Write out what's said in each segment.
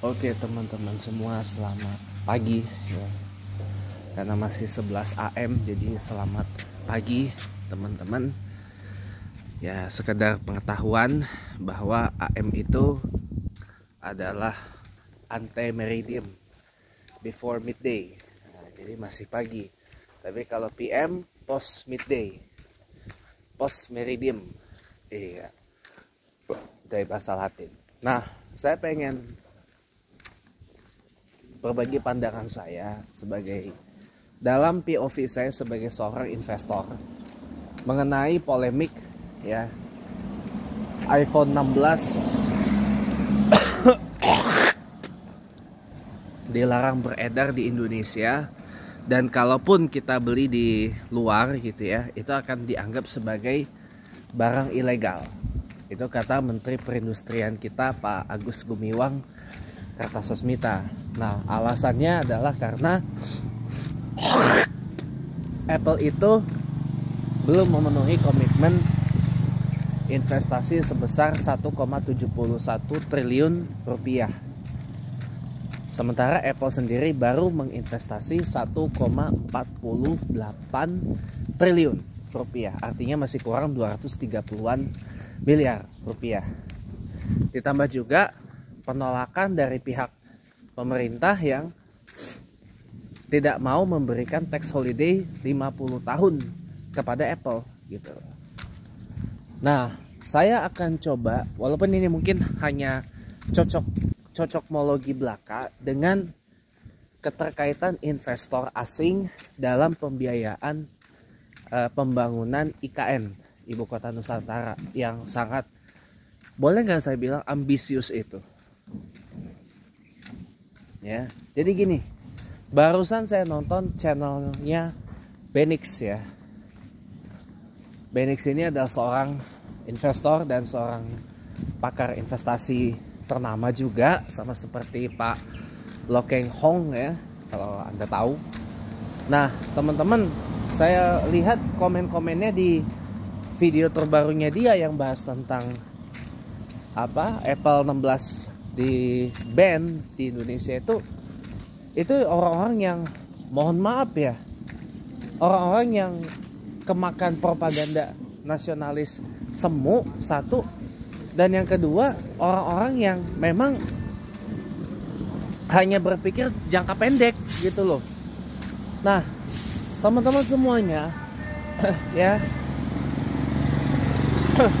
Oke teman-teman semua selamat pagi ya. Karena masih 11 AM jadi selamat pagi teman-teman Ya sekedar pengetahuan bahwa AM itu adalah ante meridium before midday nah, Jadi masih pagi Tapi kalau PM post midday Post meridium Iya Dari bahasa latin Nah saya pengen berbagi pandangan saya sebagai dalam POV saya sebagai seorang investor mengenai polemik ya iPhone 16 dilarang beredar di Indonesia dan kalaupun kita beli di luar gitu ya itu akan dianggap sebagai barang ilegal itu kata Menteri Perindustrian kita Pak Agus Gumiwang kertas sesmita. Nah, alasannya adalah karena Apple itu belum memenuhi komitmen investasi sebesar 1,71 triliun rupiah. Sementara Apple sendiri baru menginvestasi 1,48 triliun rupiah. Artinya masih kurang 230-an miliar rupiah. Ditambah juga penolakan dari pihak pemerintah yang tidak mau memberikan tax holiday 50 tahun kepada Apple gitu. Nah, saya akan coba walaupun ini mungkin hanya cocok cocokmologi belaka dengan keterkaitan investor asing dalam pembiayaan e, pembangunan IKN ibu kota Nusantara yang sangat boleh nggak saya bilang ambisius itu ya jadi gini barusan saya nonton channelnya Benix ya Benix ini adalah seorang investor dan seorang pakar investasi ternama juga sama seperti Pak Lokeng Hong ya kalau anda tahu nah teman-teman saya lihat komen-komennya di video terbarunya dia yang bahas tentang apa Apple 16 di band di Indonesia itu itu orang-orang yang mohon maaf ya orang-orang yang kemakan propaganda nasionalis semu satu dan yang kedua orang-orang yang memang hanya berpikir jangka pendek gitu loh nah teman-teman semuanya ya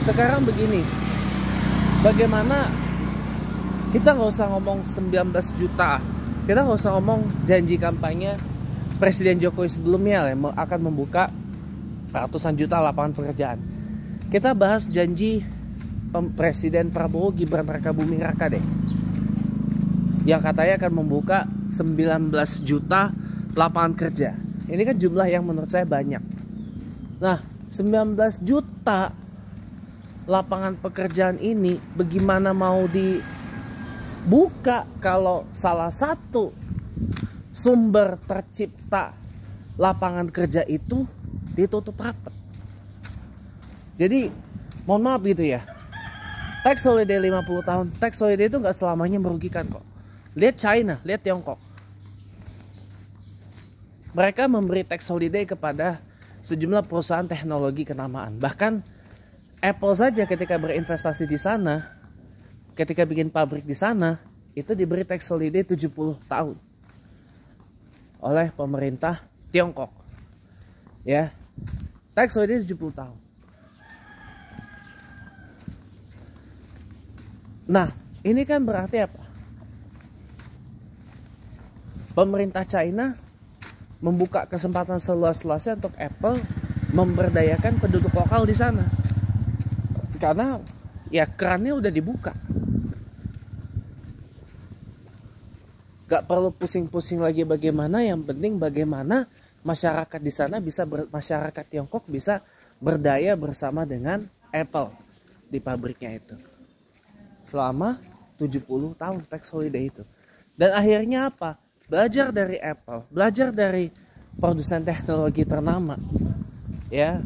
sekarang begini bagaimana kita nggak usah ngomong 19 juta kita nggak usah ngomong janji kampanye Presiden Jokowi sebelumnya yang akan membuka ratusan juta lapangan pekerjaan kita bahas janji Presiden Prabowo Gibran Raka Buming Raka deh yang katanya akan membuka 19 juta lapangan kerja ini kan jumlah yang menurut saya banyak nah 19 juta lapangan pekerjaan ini bagaimana mau di buka kalau salah satu sumber tercipta lapangan kerja itu ditutup rapat. Jadi mohon maaf gitu ya. Tax holiday 50 tahun, tax holiday itu nggak selamanya merugikan kok. Lihat China, lihat Tiongkok. Mereka memberi tax holiday kepada sejumlah perusahaan teknologi kenamaan. Bahkan Apple saja ketika berinvestasi di sana ketika bikin pabrik di sana itu diberi tax holiday 70 tahun oleh pemerintah Tiongkok. Ya. Tax holiday 70 tahun. Nah, ini kan berarti apa? Pemerintah China membuka kesempatan seluas-luasnya untuk Apple memberdayakan penduduk lokal di sana. Karena ya kerannya udah dibuka. Gak perlu pusing-pusing lagi bagaimana, yang penting bagaimana masyarakat di sana bisa ber, masyarakat Tiongkok bisa berdaya bersama dengan Apple di pabriknya itu. Selama 70 tahun tax holiday itu. Dan akhirnya apa? Belajar dari Apple, belajar dari produsen teknologi ternama. Ya.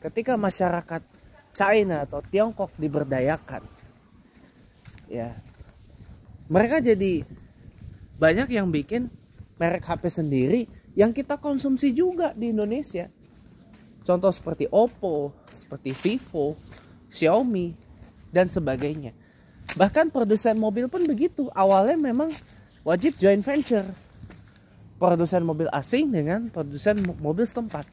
Ketika masyarakat China atau Tiongkok diberdayakan. Ya. Mereka jadi banyak yang bikin merek HP sendiri yang kita konsumsi juga di Indonesia. Contoh seperti Oppo, seperti Vivo, Xiaomi, dan sebagainya. Bahkan produsen mobil pun begitu. Awalnya memang wajib joint venture. Produsen mobil asing dengan produsen mobil setempat.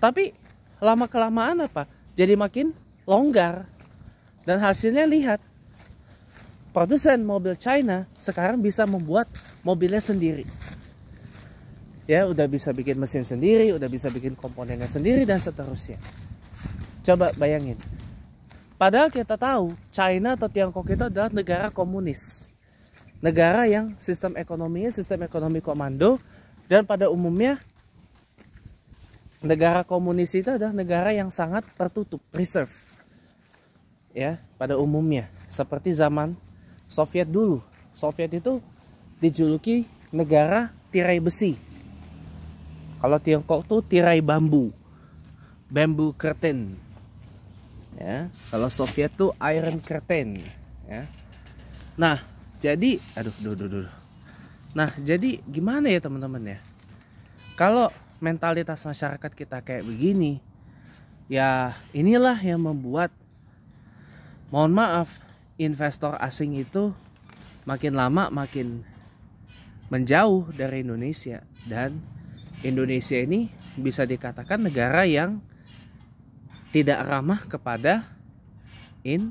Tapi lama-kelamaan apa? Jadi makin longgar. Dan hasilnya lihat, produsen mobil China sekarang bisa membuat mobilnya sendiri. Ya, udah bisa bikin mesin sendiri, udah bisa bikin komponennya sendiri dan seterusnya. Coba bayangin. Padahal kita tahu China atau Tiongkok itu adalah negara komunis. Negara yang sistem ekonominya sistem ekonomi komando dan pada umumnya negara komunis itu adalah negara yang sangat tertutup, reserve. Ya, pada umumnya seperti zaman Soviet dulu. Soviet itu dijuluki negara tirai besi. Kalau Tiongkok tuh tirai bambu. Bambu curtain. Ya, kalau Soviet tuh iron curtain, ya. Nah, jadi aduh duh, duh, duh. Nah, jadi gimana ya teman-teman ya? Kalau mentalitas masyarakat kita kayak begini, ya inilah yang membuat mohon maaf investor asing itu makin lama makin menjauh dari Indonesia dan Indonesia ini bisa dikatakan negara yang tidak ramah kepada in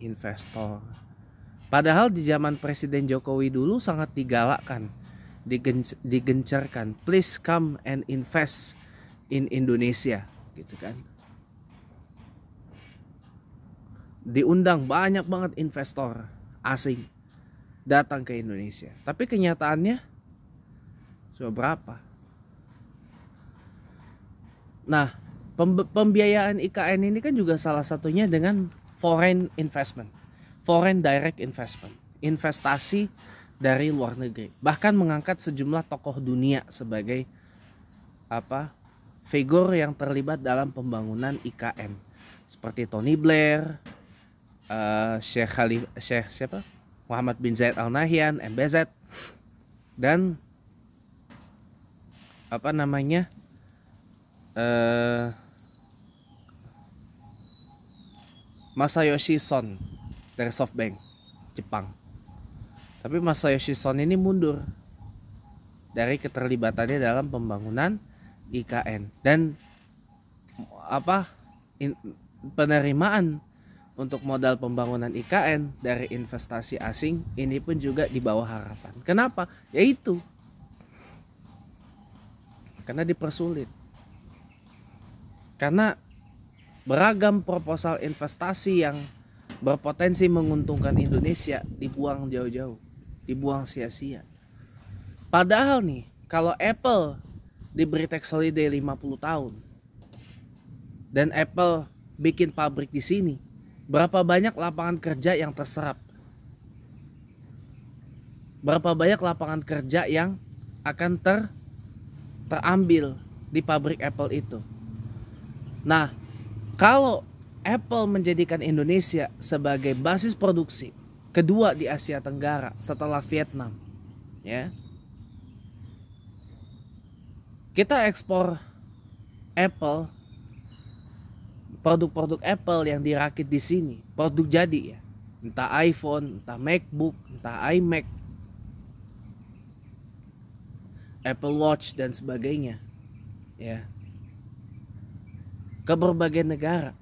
investor. Padahal di zaman Presiden Jokowi dulu sangat digalakkan, digencarkan, please come and invest in Indonesia, gitu kan diundang banyak banget investor asing datang ke Indonesia. Tapi kenyataannya sudah berapa? Nah, pembiayaan IKN ini kan juga salah satunya dengan foreign investment, foreign direct investment, investasi dari luar negeri. Bahkan mengangkat sejumlah tokoh dunia sebagai apa? figur yang terlibat dalam pembangunan IKN seperti Tony Blair, Eh, Sheikh Syekh Khalif Syekh siapa Muhammad bin Zaid Al Nahyan MBZ dan apa namanya eh, Masayoshi Son dari SoftBank Jepang tapi Masayoshi Son ini mundur dari keterlibatannya dalam pembangunan IKN dan apa penerimaan untuk modal pembangunan IKN dari investasi asing ini pun juga di bawah harapan. Kenapa? Yaitu karena dipersulit. Karena beragam proposal investasi yang berpotensi menguntungkan Indonesia dibuang jauh-jauh, dibuang sia-sia. Padahal nih, kalau Apple diberi tax holiday 50 tahun dan Apple bikin pabrik di sini, Berapa banyak lapangan kerja yang terserap? Berapa banyak lapangan kerja yang akan ter terambil di pabrik Apple itu? Nah, kalau Apple menjadikan Indonesia sebagai basis produksi kedua di Asia Tenggara setelah Vietnam, ya. Kita ekspor Apple produk-produk Apple yang dirakit di sini, produk jadi ya. Entah iPhone, entah MacBook, entah iMac, Apple Watch dan sebagainya. Ya. Ke berbagai negara.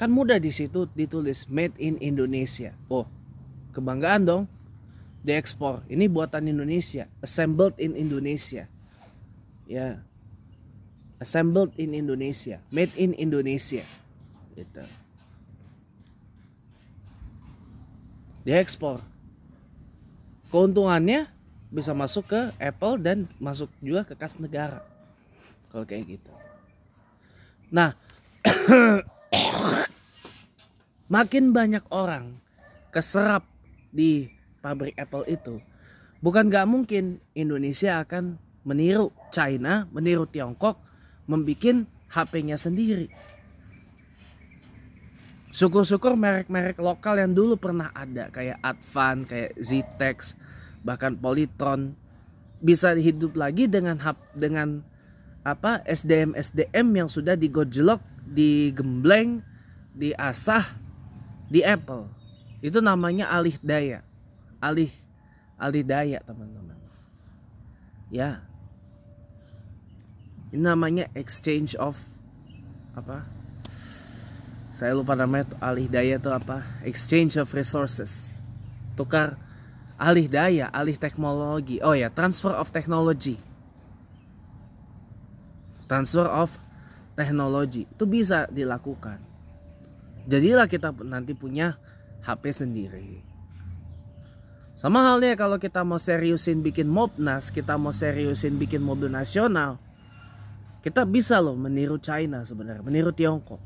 Kan mudah di situ ditulis made in Indonesia. Oh, kebanggaan dong. Diekspor. Ini buatan Indonesia, assembled in Indonesia. Ya, assembled in Indonesia, made in Indonesia. Gitu. Diekspor. Keuntungannya bisa masuk ke Apple dan masuk juga ke kas negara. Kalau kayak gitu. Nah, makin banyak orang keserap di pabrik Apple itu, bukan gak mungkin Indonesia akan meniru China, meniru Tiongkok, membuat HP-nya sendiri. Syukur-syukur merek-merek lokal yang dulu pernah ada kayak Advan, kayak Zitex, bahkan Polytron bisa hidup lagi dengan hub dengan apa SDM SDM yang sudah digojlok, digembleng, diasah di Apple. Itu namanya alih daya. Alih alih daya, teman-teman. Ya, ini namanya exchange of apa saya lupa namanya tuh alih daya itu apa exchange of resources tukar alih daya alih teknologi oh ya transfer of technology transfer of teknologi itu bisa dilakukan jadilah kita nanti punya HP sendiri sama halnya kalau kita mau seriusin bikin mobnas kita mau seriusin bikin mobil nasional kita bisa loh meniru China sebenarnya, meniru Tiongkok.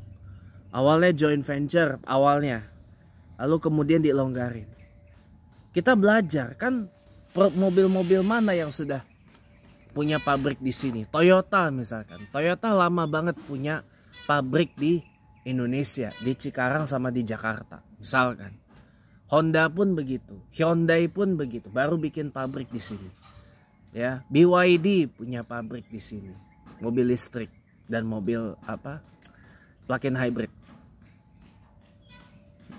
Awalnya joint venture, awalnya. Lalu kemudian dilonggarin. Kita belajar kan mobil-mobil mana yang sudah punya pabrik di sini. Toyota misalkan. Toyota lama banget punya pabrik di Indonesia, di Cikarang sama di Jakarta. Misalkan. Honda pun begitu, Hyundai pun begitu, baru bikin pabrik di sini. Ya, BYD punya pabrik di sini mobil listrik dan mobil apa plug-in hybrid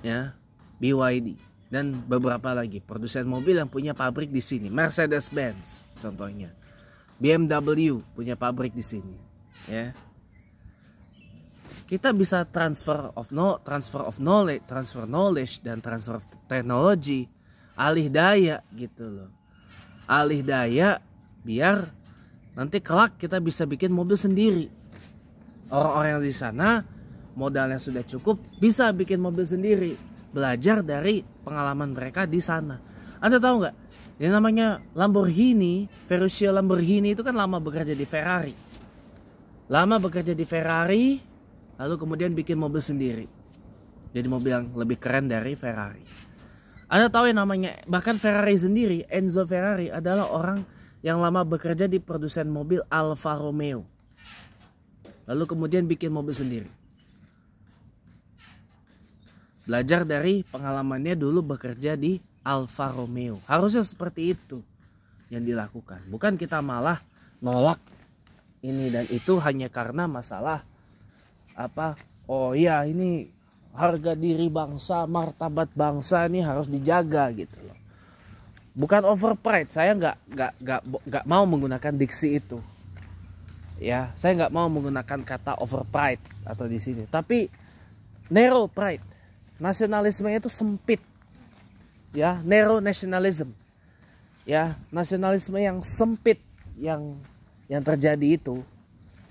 ya BYD dan beberapa lagi produsen mobil yang punya pabrik di sini Mercedes Benz contohnya BMW punya pabrik di sini ya kita bisa transfer of no transfer of knowledge transfer knowledge dan transfer teknologi alih daya gitu loh alih daya biar Nanti kelak kita bisa bikin mobil sendiri. Orang-orang yang di sana modalnya sudah cukup bisa bikin mobil sendiri. Belajar dari pengalaman mereka di sana. Anda tahu nggak? Yang namanya Lamborghini, Ferruccio Lamborghini itu kan lama bekerja di Ferrari. Lama bekerja di Ferrari, lalu kemudian bikin mobil sendiri. Jadi mobil yang lebih keren dari Ferrari. Anda tahu yang namanya bahkan Ferrari sendiri, Enzo Ferrari adalah orang yang lama bekerja di produsen mobil Alfa Romeo. Lalu kemudian bikin mobil sendiri. Belajar dari pengalamannya dulu bekerja di Alfa Romeo. Harusnya seperti itu yang dilakukan. Bukan kita malah nolak ini dan itu hanya karena masalah apa? Oh iya ini harga diri bangsa, martabat bangsa ini harus dijaga gitu loh bukan over pride, saya nggak nggak nggak nggak mau menggunakan diksi itu ya saya nggak mau menggunakan kata over pride atau di sini tapi narrow pride nasionalisme itu sempit ya narrow nationalism ya nasionalisme yang sempit yang yang terjadi itu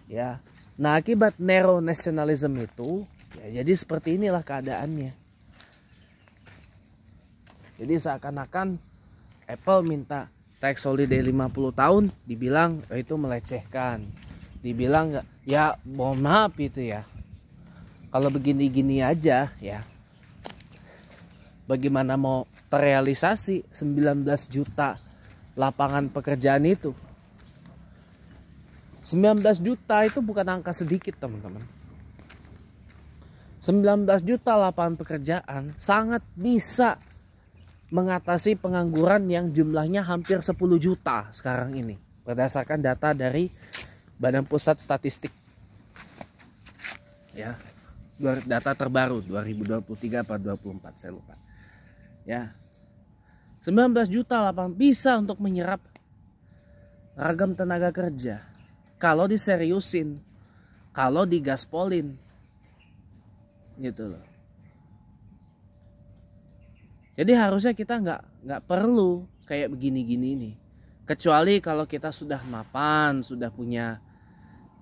ya nah akibat narrow nationalism itu ya jadi seperti inilah keadaannya jadi seakan-akan Apple minta tax holiday 50 tahun dibilang itu melecehkan dibilang ya mohon maaf itu ya kalau begini-gini aja ya bagaimana mau terrealisasi 19 juta lapangan pekerjaan itu 19 juta itu bukan angka sedikit teman-teman 19 juta lapangan pekerjaan sangat bisa mengatasi pengangguran yang jumlahnya hampir 10 juta sekarang ini berdasarkan data dari Badan Pusat Statistik. Ya. Data terbaru 2023 atau 24 saya lupa. Ya. 19 juta 8 bisa untuk menyerap ragam tenaga kerja kalau diseriusin, kalau digaspolin. Gitu loh. Jadi harusnya kita nggak nggak perlu kayak begini-gini nih. Kecuali kalau kita sudah mapan, sudah punya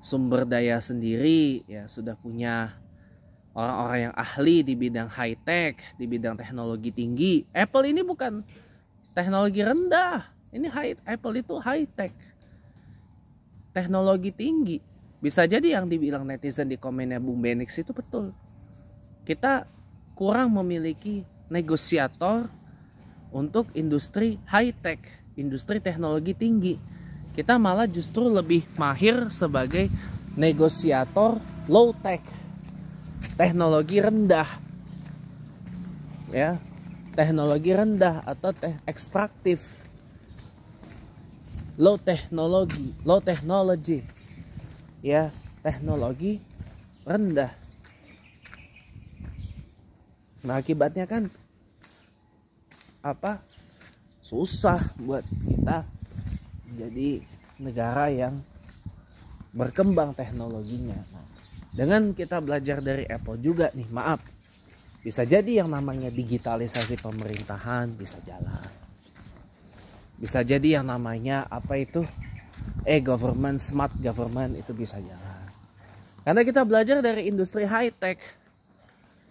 sumber daya sendiri, ya sudah punya orang-orang yang ahli di bidang high tech, di bidang teknologi tinggi. Apple ini bukan teknologi rendah. Ini high Apple itu high tech. Teknologi tinggi. Bisa jadi yang dibilang netizen di komennya Bung Benix itu betul. Kita kurang memiliki negosiator untuk industri high tech, industri teknologi tinggi. Kita malah justru lebih mahir sebagai negosiator low tech, teknologi rendah. Ya, teknologi rendah atau teh ekstraktif. Low teknologi, low technology. Ya, teknologi rendah nah akibatnya kan apa susah buat kita jadi negara yang berkembang teknologinya nah, dengan kita belajar dari Apple juga nih maaf bisa jadi yang namanya digitalisasi pemerintahan bisa jalan bisa jadi yang namanya apa itu eh government smart government itu bisa jalan karena kita belajar dari industri high tech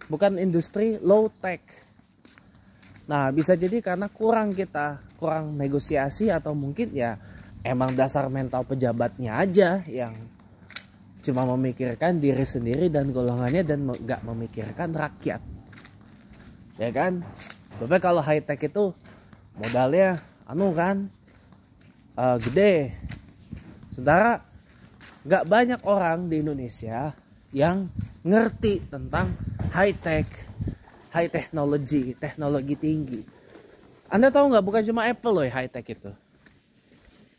bukan industri low tech. Nah, bisa jadi karena kurang kita, kurang negosiasi atau mungkin ya emang dasar mental pejabatnya aja yang cuma memikirkan diri sendiri dan golongannya dan nggak memikirkan rakyat. Ya kan? Sebabnya kalau high tech itu modalnya anu kan uh, gede. Sementara nggak banyak orang di Indonesia yang ngerti tentang high tech, high technology, teknologi tinggi. Anda tahu nggak bukan cuma Apple loh ya, high tech itu.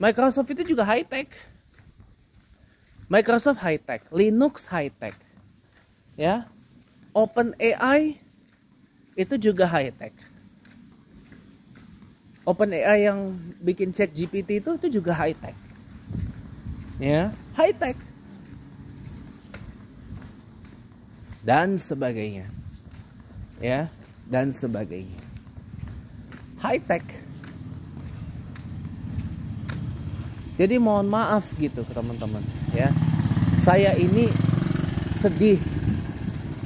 Microsoft itu juga high tech. Microsoft high tech, Linux high tech. Ya. Open AI itu juga high tech. Open AI yang bikin chat GPT itu itu juga high tech. Ya, high tech. dan sebagainya. Ya, dan sebagainya. High tech. Jadi mohon maaf gitu teman-teman ya. Saya ini sedih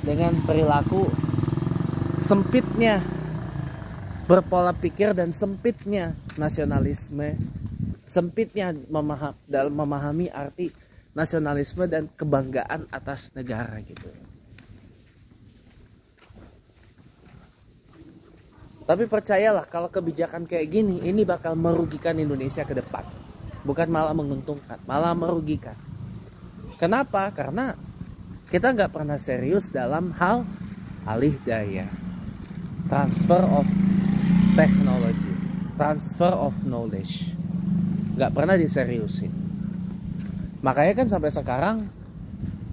dengan perilaku sempitnya berpola pikir dan sempitnya nasionalisme sempitnya dalam memahami arti nasionalisme dan kebanggaan atas negara gitu. Tapi percayalah kalau kebijakan kayak gini ini bakal merugikan Indonesia ke depan. Bukan malah menguntungkan, malah merugikan. Kenapa? Karena kita nggak pernah serius dalam hal alih daya. Transfer of technology, transfer of knowledge. Nggak pernah diseriusin. Makanya kan sampai sekarang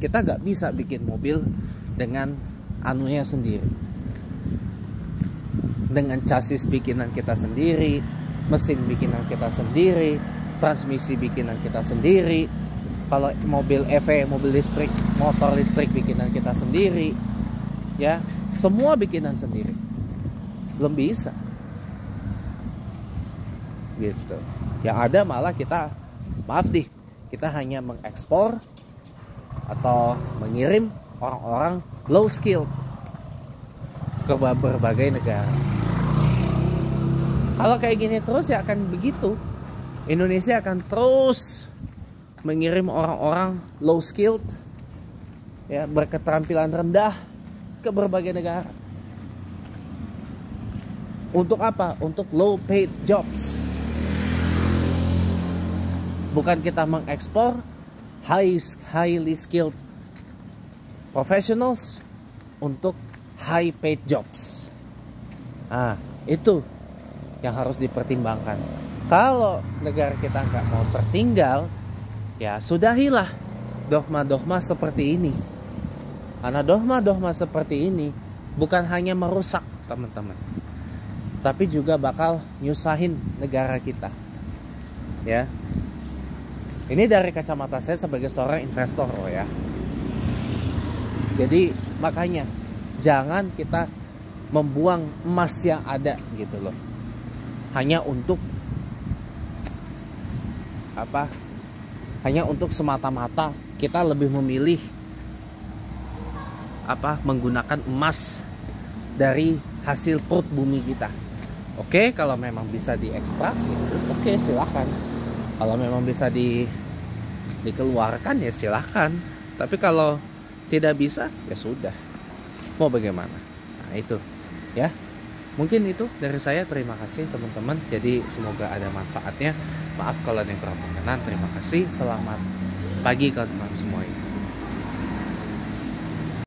kita nggak bisa bikin mobil dengan anunya sendiri dengan chassis bikinan kita sendiri, mesin bikinan kita sendiri, transmisi bikinan kita sendiri. Kalau mobil EV, mobil listrik, motor listrik bikinan kita sendiri. Ya, semua bikinan sendiri. Belum bisa. Gitu. Yang ada malah kita maaf deh, kita hanya mengekspor atau mengirim orang-orang low skill ke berbagai negara. Kalau kayak gini terus ya akan begitu. Indonesia akan terus mengirim orang-orang low skilled ya berketerampilan rendah ke berbagai negara. Untuk apa? Untuk low paid jobs. Bukan kita mengekspor high highly skilled professionals untuk high paid jobs. Ah, itu yang harus dipertimbangkan. Kalau negara kita nggak mau tertinggal, ya sudahilah dogma-dogma seperti ini. Karena dogma-dogma seperti ini bukan hanya merusak teman-teman, tapi juga bakal nyusahin negara kita. Ya, ini dari kacamata saya sebagai seorang investor loh ya. Jadi makanya jangan kita membuang emas yang ada gitu loh hanya untuk apa hanya untuk semata-mata kita lebih memilih apa menggunakan emas dari hasil perut bumi kita oke kalau memang bisa diekstrak ya oke silahkan kalau memang bisa di dikeluarkan ya silahkan tapi kalau tidak bisa ya sudah mau bagaimana nah itu ya mungkin itu dari saya terima kasih teman-teman jadi semoga ada manfaatnya maaf kalau ada yang kurang berkenan terima kasih selamat pagi kawan-kawan semuanya